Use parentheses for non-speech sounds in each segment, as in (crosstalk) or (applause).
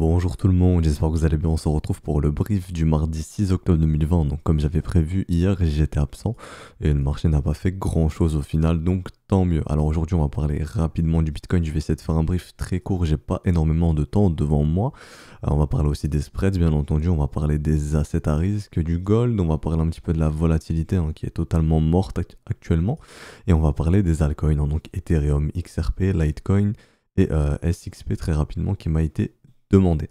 Bonjour tout le monde, j'espère que vous allez bien. On se retrouve pour le brief du mardi 6 octobre 2020. Donc, comme j'avais prévu hier, j'étais absent et le marché n'a pas fait grand chose au final. Donc, tant mieux. Alors, aujourd'hui, on va parler rapidement du Bitcoin. Je vais essayer de faire un brief très court. J'ai pas énormément de temps devant moi. Euh, on va parler aussi des spreads, bien entendu. On va parler des assets à risque, du gold. On va parler un petit peu de la volatilité hein, qui est totalement morte actuellement. Et on va parler des altcoins, hein, donc Ethereum, XRP, Litecoin et euh, SXP très rapidement qui m'a été Demander.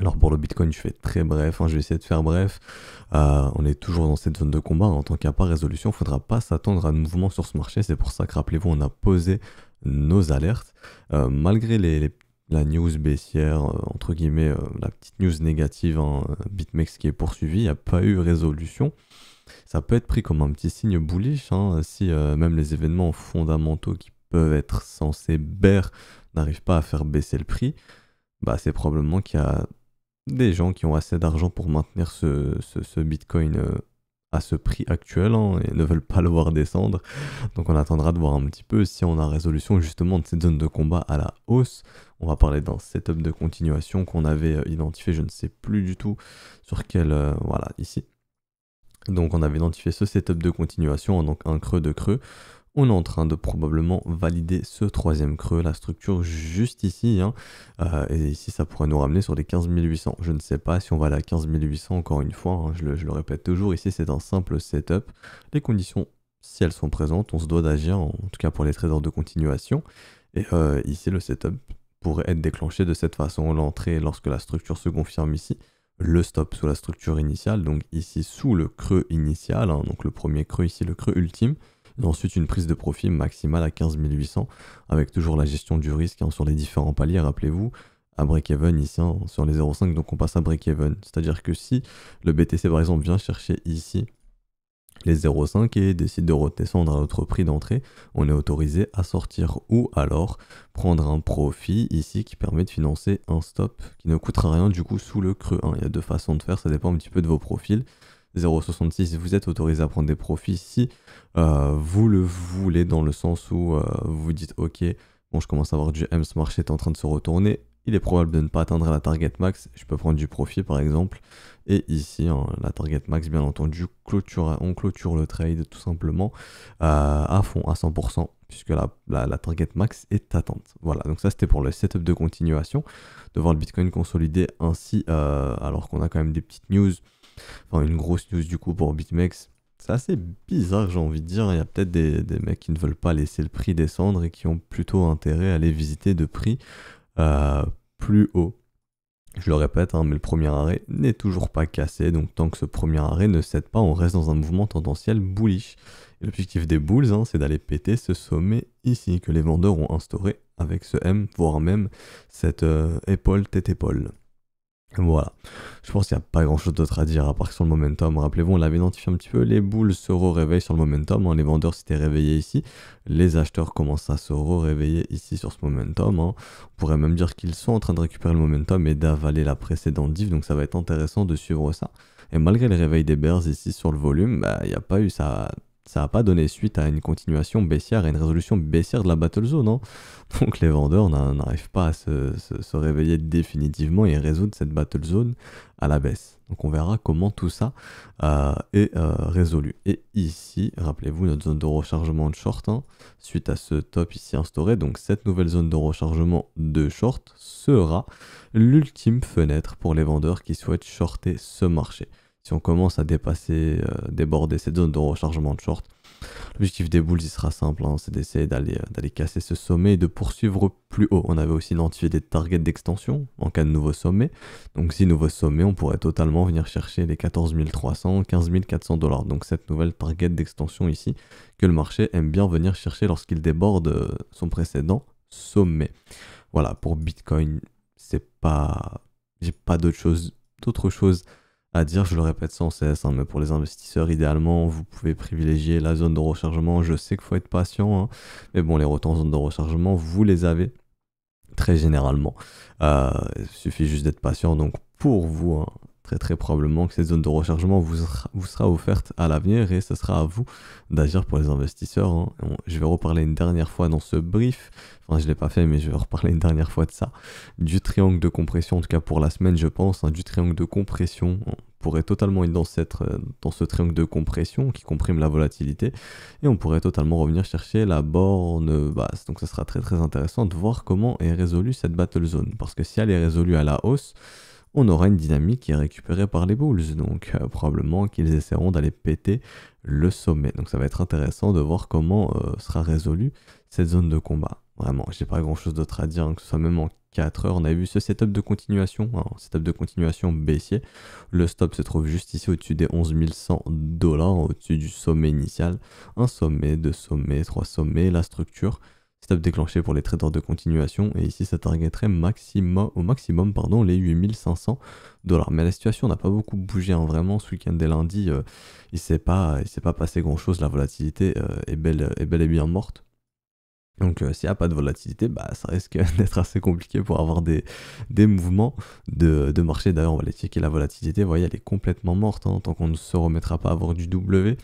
Alors pour le Bitcoin, je fais très bref, hein, je vais essayer de faire bref. Euh, on est toujours dans cette zone de combat. Hein. En tant pas résolution, il ne faudra pas s'attendre à un mouvement sur ce marché. C'est pour ça que, rappelez-vous, on a posé nos alertes. Euh, malgré les, la news baissière, euh, entre guillemets, la petite news négative, hein, BitMEX qui est poursuivi, il n'y a pas eu résolution. Ça peut être pris comme un petit signe bullish, si même les événements fondamentaux qui peuvent être censés baire n'arrivent pas à faire baisser le prix. Bah, c'est probablement qu'il y a des gens qui ont assez d'argent pour maintenir ce, Bitcoin euh, à ce prix actuel hein, et ne veulent pas le voir descendre. Donc on attendra de voir un petit peu si on a résolution justement de cette zone de combat à la hausse. On va parler d'un setup de continuation qu'on avait euh, identifié, je ne sais plus du tout sur quel... Euh, voilà, ici. Donc on avait identifié ce setup de continuation, donc un creux de creux on est en train de probablement valider ce troisième creux, la structure juste ici. Hein. Euh, et ici, ça pourrait nous ramener sur les 15800, Je ne sais pas si on va aller à 15800 encore une fois. Hein. Je, le, répète toujours, ici, c'est un simple setup. Les conditions, si elles sont présentes, on se doit d'agir, en tout cas pour les traders de continuation. Et euh, ici, le setup pourrait être déclenché de cette façon. L'entrée, lorsque la structure se confirme ici, le stop sous la structure initiale, donc ici sous le creux initial, hein. donc le premier creux ici, le creux ultime, ensuite une prise de profit maximale à 15 800 avec toujours la gestion du risque hein, sur les différents paliers, rappelez-vous, à break-even ici hein, sur les 0,5, donc on passe à break-even. C'est-à-dire que si le BTC par exemple vient chercher ici les 0,5 et décide de redescendre à notre prix d'entrée, on est autorisé à sortir ou alors prendre un profit ici qui permet de financer un stop qui ne coûtera rien du coup sous le creux. Hein. Il y a deux façons de faire, ça dépend un petit peu de vos profils. 0,66, vous êtes autorisé à prendre des profits si euh, vous le voulez, dans le sens où euh, vous dites ok, bon je commence à avoir du M, ce marché est en train de se retourner, il est probable de ne pas atteindre la target max, je peux prendre du profit par exemple, et ici hein, la target max bien entendu, clôture, on clôture le trade tout simplement euh, à fond, à 100%, puisque la, la, la, target max est atteinte. Voilà, donc ça c'était pour le setup de continuation, de voir le Bitcoin consolider ainsi, alors qu'on a quand même des petites news Enfin, une grosse news du coup pour BitMEX. C'est assez bizarre, j'ai envie de dire. Il y a peut-être des, mecs qui ne veulent pas laisser le prix descendre et qui ont plutôt intérêt à aller visiter de prix euh, plus haut. Je le répète, hein, mais le premier arrêt n'est toujours pas cassé, donc tant que ce premier arrêt ne cède pas, on reste dans un mouvement tendanciel bullish. L'objectif des bulls, hein, c'est d'aller péter ce sommet ici que les vendeurs ont instauré avec ce M, voire même cette épaule-tête-épaule. Euh, voilà. Je pense qu'il n'y a pas grand chose d'autre à dire à part sur le momentum. Rappelez-vous, on l'avait identifié un petit peu. Les boules se réveillent sur le momentum. Hein, les vendeurs s'étaient réveillés ici. Les acheteurs commencent à se réveiller ici sur ce momentum. Hein. On pourrait même dire qu'ils sont en train de récupérer le momentum et d'avaler la précédente div. Donc ça va être intéressant de suivre ça. Et malgré le réveil des bears ici sur le volume, bah, il n'y a pas eu ça ça n'a pas donné suite à une continuation baissière, et une résolution baissière de la battle zone. Hein. (laughs) Donc les vendeurs n'arrivent pas à se, réveiller définitivement et résoudre cette battle zone à la baisse. Donc on verra comment tout ça euh, est euh, résolu. Et ici, rappelez-vous notre zone de rechargement de short, hein. suite à ce top ici instauré. Donc cette nouvelle zone de rechargement de short sera l'ultime fenêtre pour les vendeurs qui souhaitent shorter ce marché si on commence à dépasser, euh, déborder cette zone de rechargement de short, l'objectif des bulls, il sera simple, hein, c'est d'essayer d'aller euh, d'aller casser ce sommet et de poursuivre plus haut. On avait aussi identifié des targets d'extension en cas de nouveau sommet. Donc si nouveau sommet, on pourrait totalement venir chercher les 14 300, 15 400 dollars. Donc cette nouvelle target d'extension ici que le marché aime bien venir chercher lorsqu'il déborde euh, son précédent sommet. Voilà, pour Bitcoin, c'est pas... J'ai pas d'autre chose, d'autre chose à dire, je le répète sans cesse, hein, mais pour les investisseurs, idéalement, vous pouvez privilégier la zone de rechargement. Je sais qu'il faut être patient, hein, mais bon, les retours en zone de rechargement, vous les avez très généralement. Euh, il suffit juste d'être patient. Donc pour vous, hein, très probablement que cette zone de rechargement vous sera, offerte à l'avenir et ce sera à vous d'agir pour les investisseurs. Hein. je vais reparler une dernière fois dans ce brief, enfin je ne l'ai pas fait mais je vais reparler une dernière fois de ça, du triangle de compression, en tout cas pour la semaine je pense, hein, du triangle de compression. On pourrait totalement être dans, cette, euh, dans ce triangle de compression qui comprime la volatilité et on pourrait totalement revenir chercher la borne basse. Donc ce sera très très intéressant de voir comment est résolue cette battle zone parce que si elle est résolue à la hausse, on aura une dynamique qui est récupérée par les Bulls. Donc euh, probablement qu'ils essaieront d'aller péter le sommet. Donc ça va être intéressant de voir comment euh, sera résolue cette zone de combat. Vraiment, j'ai pas grand chose d'autre à dire, hein, que ce soit même en 4 heures. On a vu ce setup de continuation, hein, un setup de continuation baissier. Le stop se trouve juste ici au-dessus des 11100$, dollars, au-dessus du sommet initial. Un sommet, deux sommets, trois sommets, la structure. Stop déclenché pour les traders de continuation et ici ça targeterait au maximum pardon, les 8500 dollars. Mais la situation n'a pas beaucoup bougé hein. vraiment ce week-end et lundi, euh, il ne s'est pas, pas passé grand chose, la volatilité euh, est, belle, est bel et bien morte. Donc euh, s'il n'y a pas de volatilité, bah, ça risque (laughs) d'être assez compliqué pour avoir des, mouvements de, marché. D'ailleurs on va aller checker la volatilité, vous voyez elle est complètement morte hein. tant qu'on ne se remettra pas à avoir du W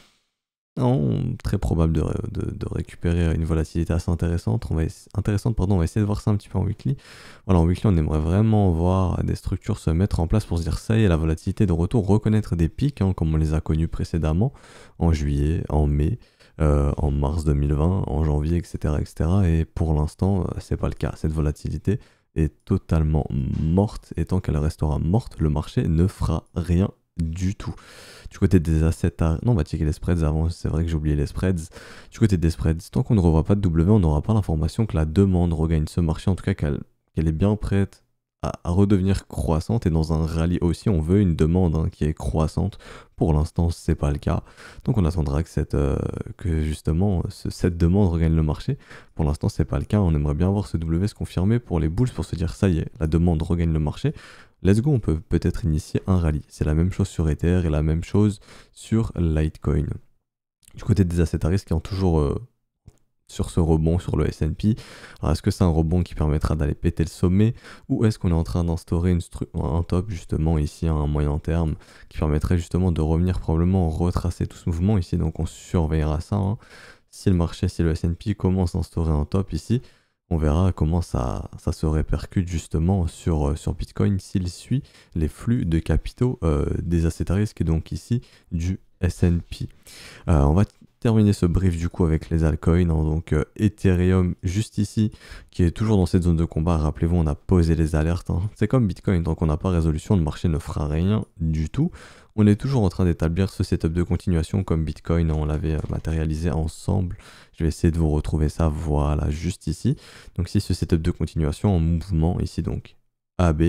très probable de, récupérer une volatilité assez intéressante. On va, intéressante pardon, on va essayer de voir ça un petit peu en weekly. Voilà, en weekly, on aimerait vraiment voir des structures se mettre en place pour se dire ça y est, la volatilité de retour, reconnaître des pics, hein, comme on les a connus précédemment, en juillet, en mai, euh, en mars 2020, en janvier, etc. etc. et pour l'instant, euh, c'est pas le cas. Cette volatilité est totalement morte et tant qu'elle restera morte, le marché ne fera rien du tout. Du côté des assets, à... Hein. non, on bah, va les spreads avant, c'est vrai que j'ai oublié les spreads. Du côté des spreads, tant qu'on ne revoit pas de W, on n'aura pas l'information que la demande regagne ce marché, en tout cas qu'elle est bien prête à, redevenir croissante et dans un rallye aussi on veut une demande hein, qui est croissante. Pour l'instant c'est pas le cas, donc on attendra que, cette, euh, que justement cette demande regagne le marché. Pour l'instant c'est pas le cas, on aimerait bien voir ce W se confirmer pour les Bulls pour se dire ça y est, la demande regagne le marché. Let's go, on peut peut-être initier un rallye. C'est la même chose sur Ether et la même chose sur Litecoin. Du côté des assets à risque qui ont toujours euh, sur ce rebond sur le S&P. Est-ce que c'est un rebond qui permettra d'aller péter le sommet ou est-ce qu'on est en train d'instaurer un top justement ici à un moyen terme qui permettrait justement de revenir probablement retracer tout ce mouvement ici donc on surveillera ça. Hein. Si le marché, si le S&P commence à instaurer un top ici, on verra comment ça, ça se répercute justement sur, euh, sur Bitcoin s'il suit les flux de capitaux euh, des assets à risque donc ici du S&P. Euh, on va terminer ce brief du coup avec les altcoins. Hein. donc euh, Ethereum juste ici, qui est toujours dans cette zone de combat. Rappelez-vous, on a posé les alertes. Hein. C'est comme Bitcoin, donc on n'a pas résolution, le marché ne fera rien du tout. On est toujours en train d'établir ce setup de continuation comme Bitcoin, hein. on l'avait euh, matérialisé ensemble. Je vais essayer de vous retrouver ça, voilà, juste ici. Donc si ce setup de continuation en mouvement ici donc AB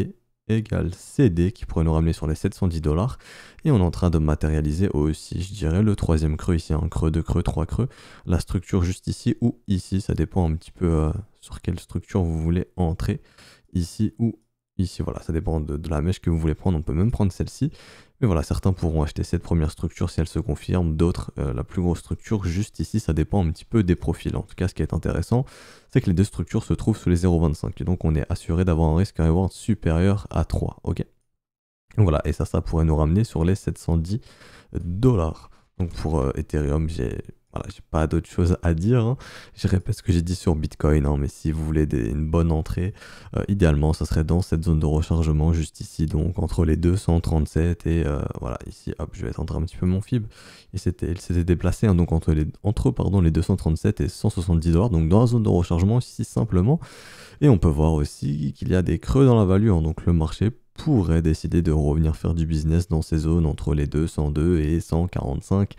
égal CD qui pourrait nous ramener sur les 710 dollars. Et on est en train de matérialiser aussi, je dirais, le troisième creux ici, un creux, deux creux, trois creux. La structure juste ici ou ici, ça dépend un petit peu euh, sur quelle structure vous voulez entrer, ici ou Ici, voilà, ça dépend de, la mèche que vous voulez prendre. On peut même prendre celle-ci. Mais voilà, certains pourront acheter cette première structure si elle se confirme. D'autres, euh, la plus grosse structure, juste ici, ça dépend un petit peu des profils. En tout cas, ce qui est intéressant, c'est que les deux structures se trouvent sous les 0,25. Et donc, on est assuré d'avoir un risque à reward supérieur à 3. OK voilà, et ça, ça pourrait nous ramener sur les 710 dollars. Donc pour euh, Ethereum, j'ai voilà, j'ai pas d'autre chose à dire. Hein. Je répète ce que j'ai dit sur Bitcoin, hein, mais si vous voulez une bonne entrée, euh, idéalement, ça serait dans cette zone de rechargement, juste ici, donc entre les 237 et euh, voilà, ici, hop, je vais attendre un petit peu mon fib. Il s'était déplacé, hein, donc entre, les, entre pardon, les 237 et 170 dollars, donc dans la zone de rechargement, ici simplement. Et on peut voir aussi qu'il y a des creux dans la value, donc le marché pourrait décider de revenir faire du business dans ces zones entre les 202 et 145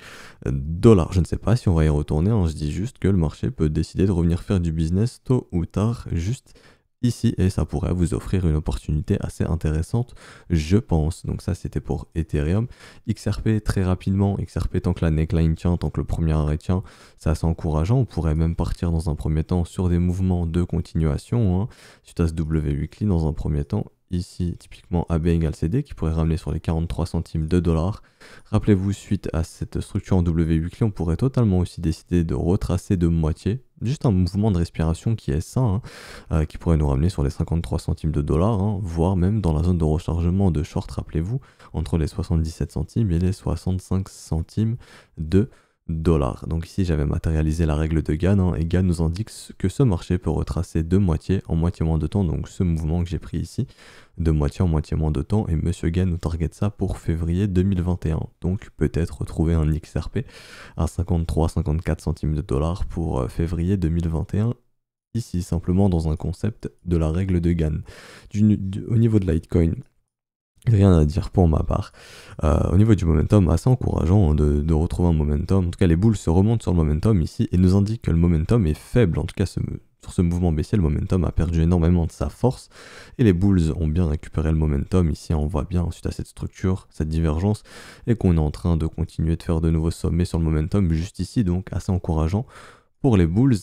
dollars. Je ne sais pas si on va y retourner, hein. je dis juste que le marché peut décider de revenir faire du business tôt ou tard, juste ici et ça pourrait vous offrir une opportunité assez intéressante, je pense. Donc ça, c'était pour Ethereum. XRP, très rapidement, XRP, tant que la neckline tient, tant que le premier arrêt tient, c'est assez encourageant. On pourrait même partir dans un premier temps sur des mouvements de continuation, suite à ce W weekly dans un premier temps, ici typiquement AB égale CD qui pourrait ramener sur les 43 centimes de dollars. Rappelez-vous, suite à cette structure en W8 on pourrait totalement aussi décider de retracer de moitié, juste un mouvement de respiration qui est sain, hein, euh, qui pourrait nous ramener sur les 53 centimes de dollars, hein, voire même dans la zone de rechargement de short, rappelez-vous, entre les 77 centimes et les 65 centimes de dollars. Donc ici j'avais matérialisé la règle de Gann hein, et GAN nous indique que ce marché peut retracer de moitié en moitié moins de temps, donc ce mouvement que j'ai pris ici, de moitié en moitié moins de temps et Monsieur Gann nous target ça pour février 2021. Donc peut-être trouver un XRP à 53-54 centimes de dollars pour euh, février 2021 ici simplement dans un concept de la règle de GAN. au niveau de Litecoin, Rien à dire pour ma part. Euh, au niveau du momentum, assez encourageant de, retrouver un momentum. En tout cas, les boules se remontent sur le momentum ici et nous indiquent que le momentum est faible. En tout cas, sur ce mouvement baissier, le momentum a perdu énormément de sa force et les boules ont bien récupéré le momentum. Ici, on voit bien ensuite à cette structure, cette divergence et qu'on est en train de continuer de faire de nouveaux sommets sur le momentum juste ici, donc assez encourageant pour les Bulls.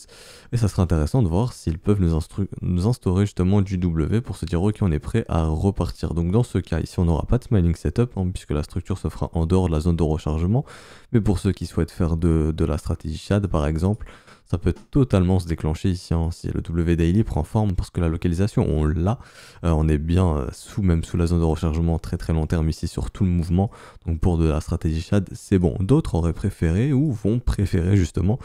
Et ça serait intéressant de voir s'ils peuvent nous, instaurer justement du W pour se dire ok on est prêt à repartir. Donc dans ce cas ici on n'aura pas de smiling setup hein, puisque la structure se fera en dehors de la zone de rechargement. Mais pour ceux qui souhaitent faire de, la stratégie Shad par exemple, ça peut totalement se déclencher ici hein, si le W daily prend forme parce que la localisation on l'a, euh, on est bien euh, sous même sous la zone de rechargement très très long terme ici sur tout le mouvement. Donc pour de la stratégie Shad c'est bon. D'autres auraient préféré ou vont préférer justement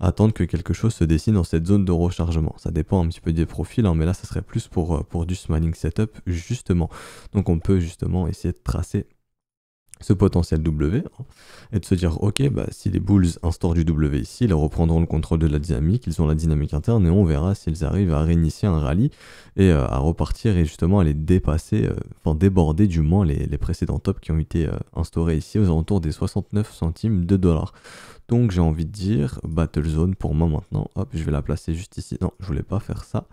attendre que quelque chose se dessine dans cette zone de rechargement. Ça dépend un petit peu des profils, hein, mais là ça serait plus pour, euh, pour du smiling setup justement. Donc on peut justement essayer de tracer ce potentiel W et de se dire ok bah si les Bulls instaurent du W ici, ils reprendront le contrôle de la dynamique, ils ont la dynamique interne et on verra s'ils arrivent à réinitier un rallye et euh, à repartir et justement à les dépasser, euh, enfin déborder du moins les, précédents tops qui ont été euh, instaurés ici aux alentours des 69 centimes de dollars. Donc j'ai envie de dire Battle Zone pour moi maintenant, hop je vais la placer juste ici. Non je voulais pas faire ça,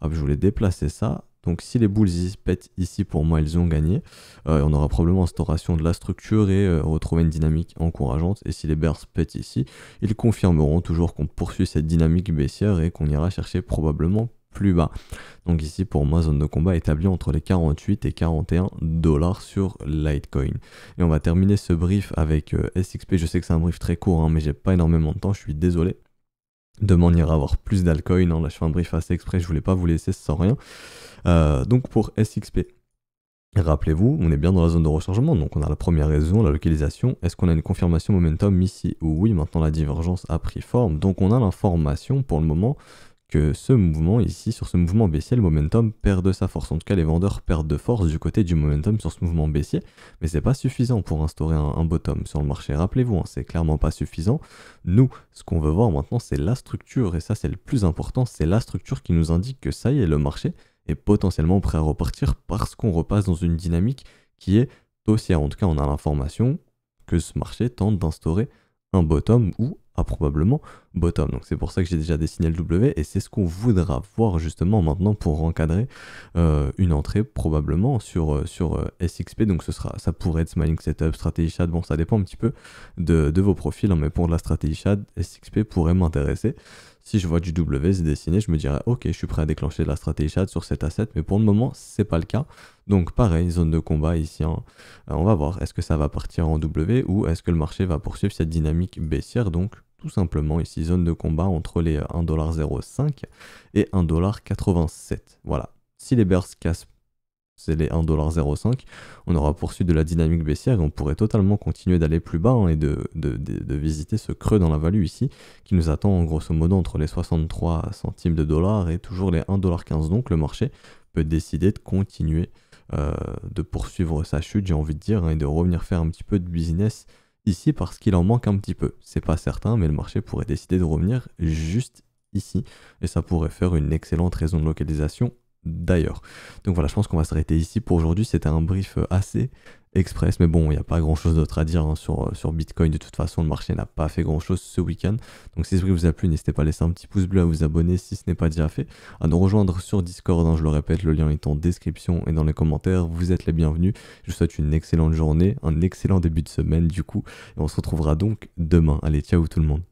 hop je voulais déplacer ça donc si les Bulls pètent ici, pour moi, ils ont gagné. Euh, on aura probablement instauration de la structure et euh, retrouver une dynamique encourageante. Et si les Bears pètent ici, ils confirmeront toujours qu'on poursuit cette dynamique baissière et qu'on ira chercher probablement plus bas. Donc ici, pour moi, zone de combat établie entre les 48 et 41 dollars sur Litecoin. Et on va terminer ce brief avec euh, SXP. Je sais que c'est un brief très court, hein, mais j'ai pas énormément de temps, je suis désolé de manière à avoir plus d'alcool. Non, là je fais un brief assez exprès, je voulais pas vous laisser sans rien. Euh, donc pour SXP, rappelez-vous, on est bien dans la zone de rechargement, donc on a la première raison, la localisation. Est-ce qu'on a une confirmation momentum ici Oui, maintenant la divergence a pris forme, donc on a l'information pour le moment que ce mouvement ici, sur ce mouvement baissier, le momentum perd de sa force. En tout cas, les vendeurs perdent de force du côté du momentum sur ce mouvement baissier, mais c'est pas suffisant pour instaurer un, bottom sur le marché. Rappelez-vous, hein, c'est clairement pas suffisant. Nous, ce qu'on veut voir maintenant, c'est la structure, et ça c'est le plus important, c'est la structure qui nous indique que ça y est, le marché est potentiellement prêt à repartir parce qu'on repasse dans une dynamique qui est haussière. En tout cas, on a l'information que ce marché tente d'instaurer un bottom ou a ah, probablement bottom. Donc c'est pour ça que j'ai déjà dessiné le W et c'est ce qu'on voudra voir justement maintenant pour encadrer euh, une entrée probablement sur, euh, sur euh, SXP. Donc ce sera, ça pourrait être Smiling Setup, Stratégie Shad, bon ça dépend un petit peu de, vos profils, hein, mais pour la Stratégie Shad, SXP pourrait m'intéresser. Si je vois du W se dessiner, je me dirais ok, je suis prêt à déclencher la stratégie chat sur cet asset, mais pour le moment, c'est pas le cas. Donc pareil, zone de combat ici, hein. on va voir, est-ce que ça va partir en W ou est-ce que le marché va poursuivre cette dynamique baissière, donc tout simplement ici zone de combat entre les 1,05$ euh, et 1,87$. Voilà. Si les Bears cassent c'est les 1,05$, on aura poursuivi de la dynamique baissière et on pourrait totalement continuer d'aller plus bas hein, et de, visiter ce creux dans la value ici qui nous attend en grosso modo entre les 63 centimes de dollars et toujours les 1,15$. Donc le marché peut décider de continuer euh, de poursuivre sa chute, j'ai envie de dire, hein, et de revenir faire un petit peu de business ici parce qu'il en manque un petit peu. C'est pas certain, mais le marché pourrait décider de revenir juste ici. Et ça pourrait faire une excellente raison de localisation d'ailleurs. Donc voilà, je pense qu'on va s'arrêter ici pour aujourd'hui. C'était un brief assez Express. Mais bon, il n'y a pas grand chose d'autre à dire hein, euh, sur, Bitcoin. De toute façon, le marché n'a pas fait grand chose ce week-end. Donc, si ce vous a plu, n'hésitez pas à laisser un petit pouce bleu, à vous abonner si ce n'est pas déjà fait, à nous rejoindre sur Discord. Hein, je le répète, le lien est en description et dans les commentaires. Vous êtes les bienvenus. Je vous souhaite une excellente journée, un excellent début de semaine, du coup. Et on se retrouvera donc demain. Allez, ciao tout le monde.